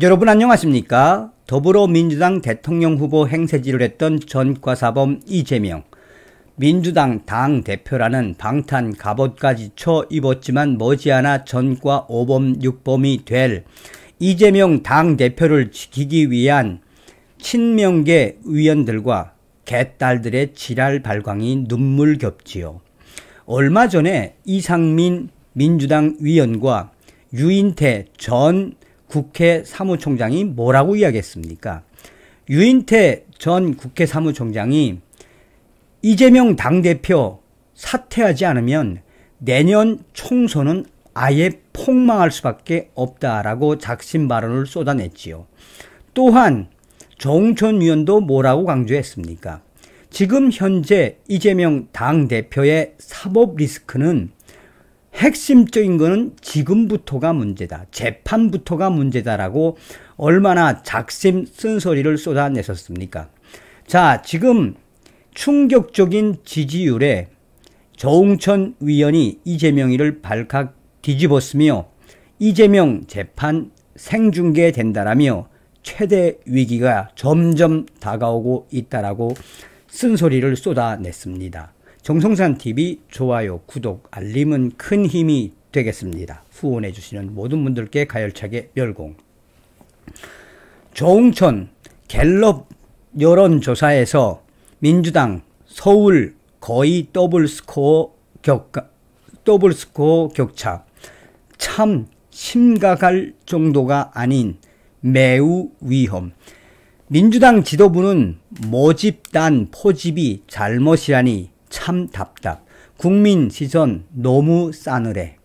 여러분 안녕하십니까? 더불어민주당 대통령 후보 행세지를 했던 전과사범 이재명. 민주당 당 대표라는 방탄 갑옷까지 쳐 입었지만 머지않아 전과 5범 6범이 될 이재명 당 대표를 지키기 위한 친명계 의원들과 개딸들의 지랄 발광이 눈물겹지요. 얼마 전에 이상민 민주당 위원과 유인태 전 국회 사무총장이 뭐라고 이야기했습니까? 유인태 전 국회 사무총장이 이재명 당대표 사퇴하지 않으면 내년 총선은 아예 폭망할 수밖에 없다라고 작심 발언을 쏟아냈지요. 또한 정천 위원도 뭐라고 강조했습니까? 지금 현재 이재명 당대표의 사법 리스크는 핵심적인 거는 지금부터가 문제다. 재판부터가 문제다라고 얼마나 작심 쓴소리를 쏟아냈었습니까? 자, 지금 충격적인 지지율에 조웅천 위원이 이재명이를 발칵 뒤집었으며 이재명 재판 생중계된다라며 최대 위기가 점점 다가오고 있다라고 쓴소리를 쏟아냈습니다. 정성산 TV 좋아요, 구독, 알림은 큰 힘이 되겠습니다. 후원해 주시는 모든 분들께 가열차게 멸공. 조홍천 갤럽 여론조사에서 민주당 서울 거의 더블 스코어 격 더블 스코어 격차 참 심각할 정도가 아닌 매우 위험. 민주당 지도부는 모집단 포집이 잘못이라니 참 답답. 국민 시선 너무 싸늘해.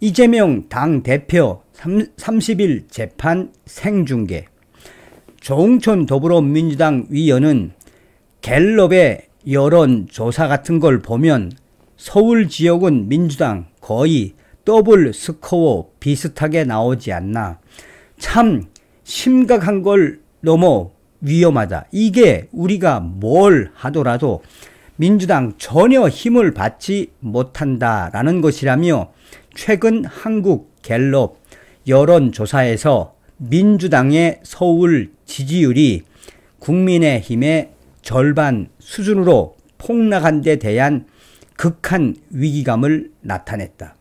이재명 당 대표 30일 재판 생중계. 조홍천 더불어민주당 위원은 갤럽의 여론조사 같은 걸 보면 서울 지역은 민주당 거의 더블 스코어 비슷하게 나오지 않나. 참 심각한 걸 넘어 위험하다. 이게 우리가 뭘 하더라도 민주당 전혀 힘을 받지 못한다라는 것이라며 최근 한국 갤럽 여론조사에서 민주당의 서울 지지율이 국민의힘의 절반 수준으로 폭락한 데 대한 극한 위기감을 나타냈다.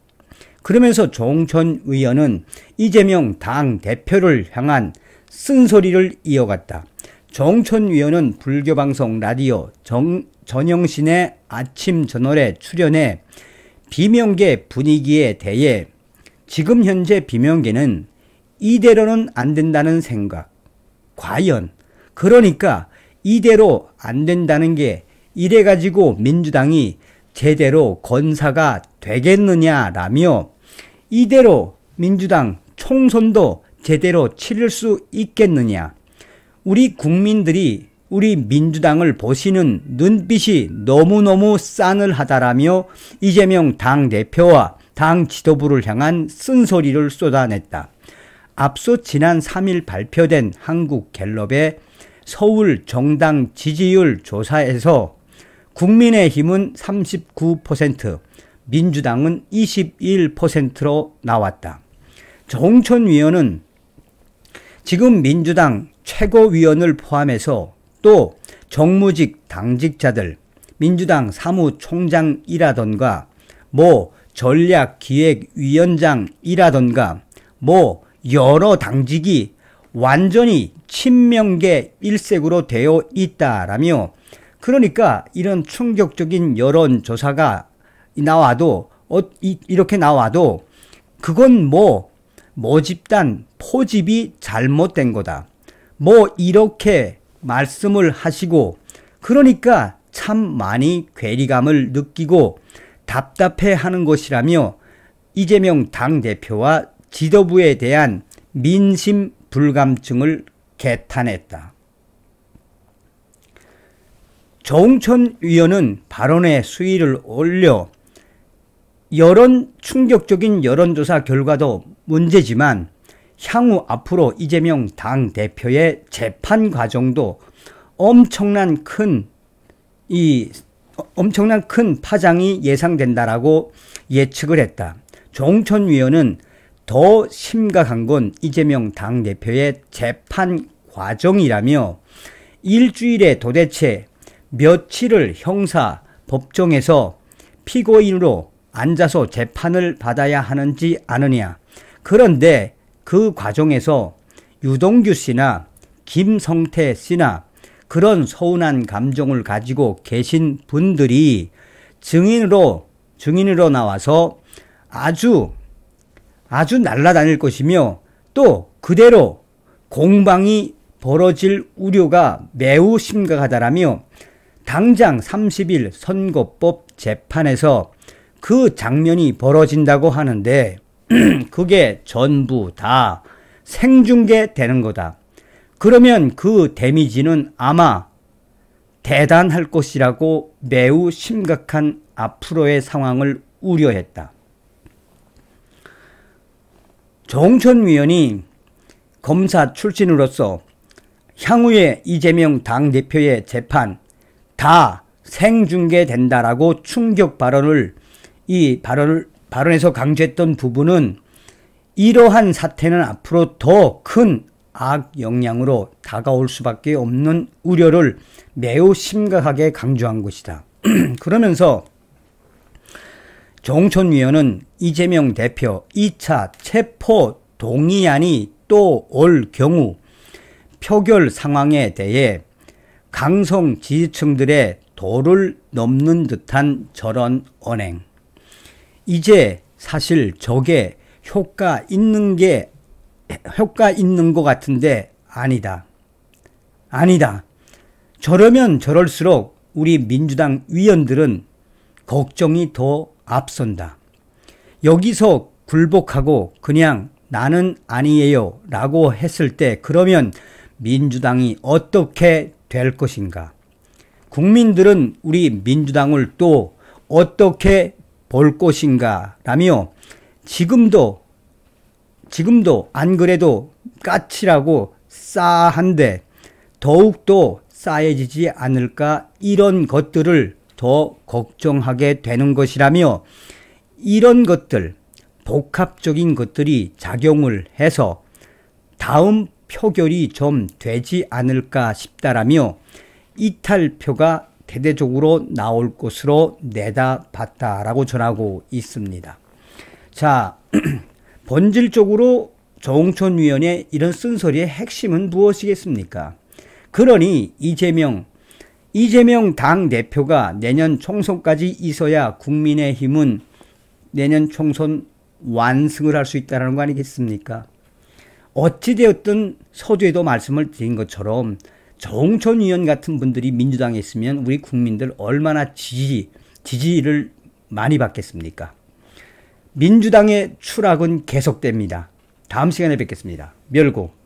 그러면서 종천 의원은 이재명 당 대표를 향한 쓴소리를 이어갔다. 정천 위원은 불교 방송 라디오 정, 전영신의 아침 저널에 출연해 비명계 분위기에 대해 지금 현재 비명계는 이대로는 안 된다는 생각. 과연 그러니까 이대로 안 된다는 게 이래 가지고 민주당이 제대로 건사가 되겠느냐라며 이대로 민주당 총선도 제대로 치를 수 있겠느냐. 우리 국민들이 우리 민주당을 보시는 눈빛이 너무너무 싸늘하다라며 이재명 당대표와 당 지도부를 향한 쓴소리를 쏟아냈다. 앞서 지난 3일 발표된 한국 갤럽의 서울 정당 지지율 조사에서 국민의힘은 39%, 민주당은 21%로 나왔다. 정천 위원은 지금 민주당 최고위원을 포함해서 또 정무직 당직자들, 민주당 사무총장이라던가 뭐 전략기획위원장이라던가 뭐 여러 당직이 완전히 친명계 일색으로 되어 있다라며 그러니까 이런 충격적인 여론조사가 나와도 어, 이, 이렇게 나와도 그건 뭐 모집단 포집이 잘못된 거다. 뭐 이렇게 말씀을 하시고 그러니까 참 많이 괴리감을 느끼고 답답해 하는 것이라며 이재명 당대표와 지도부에 대한 민심 불감증을 개탄했다. 조홍천 위원은 발언의 수위를 올려 여론 충격적인 여론조사 결과도 문제지만 향후 앞으로 이재명 당 대표의 재판 과정도 엄청난 큰 이 엄청난 큰 파장이 예상된다라고 예측을 했다. 종천 위원은 더 심각한 건 이재명 당 대표의 재판 과정이라며 일주일에 도대체 며칠을 형사 법정에서 피고인으로 앉아서 재판을 받아야 하는지 않느냐. 그런데 그 과정에서 유동규 씨나 김성태 씨나 그런 서운한 감정을 가지고 계신 분들이 증인으로 증인으로 나와서 아주 아주 날라다닐 것이며 또 그대로 공방이 벌어질 우려가 매우 심각하다라며 당장 30일 선거법 재판에서 그 장면이 벌어진다고 하는데 그게 전부 다 생중계되는 거다. 그러면 그 데미지는 아마 대단할 것이라고 매우 심각한 앞으로의 상황을 우려했다. 정천 위원이 검사 출신으로서 향후에 이재명 당대표의 재판 다 생중계된다라고 충격 발언을 이 발언을 발언에서 강조했던 부분은 이러한 사태는 앞으로 더 큰 악영향으로 다가올 수밖에 없는 우려를 매우 심각하게 강조한 것이다. 그러면서 정천 위원은 이재명 대표 2차 체포 동의안이 또 올 경우 표결 상황에 대해 강성 지지층들의 도를 넘는 듯한 저런 언행, 이제 사실 저게 효과 있는 게 효과 있는 것 같은데 아니다. 아니다. 저러면 저럴수록 우리 민주당 위원들은 걱정이 더 앞선다. 여기서 굴복하고 그냥 나는 아니에요 라고 했을 때 그러면 민주당이 어떻게 될 것인가? 국민들은 우리 민주당을 또 어떻게 볼 것인가 라며 지금도 지금도 안 그래도 까칠하고 싸한데 더욱더 싸해지지 않을까 이런 것들을 더 걱정하게 되는 것이라며 이런 것들 복합적인 것들이 작용을 해서 다음 표결이 좀 되지 않을까 싶다라며 이탈표가 대대적으로 나올 것으로 내다봤다라고 전하고 있습니다. 자, 본질적으로 조홍 위원의 이런 쓴소리의 핵심은 무엇이겠습니까? 그러니 이재명, 이재명 당 대표가 내년 총선까지 있어야 국민의힘은 내년 총선 완승을 할 수 있다는 거 아니겠습니까? 어찌되었든 서두에도 말씀을 드린 것처럼 정천 의원 같은 분들이 민주당에 있으면 우리 국민들 얼마나 지지, 지지를 많이 받겠습니까? 민주당의 추락은 계속됩니다. 다음 시간에 뵙겠습니다. 멸고.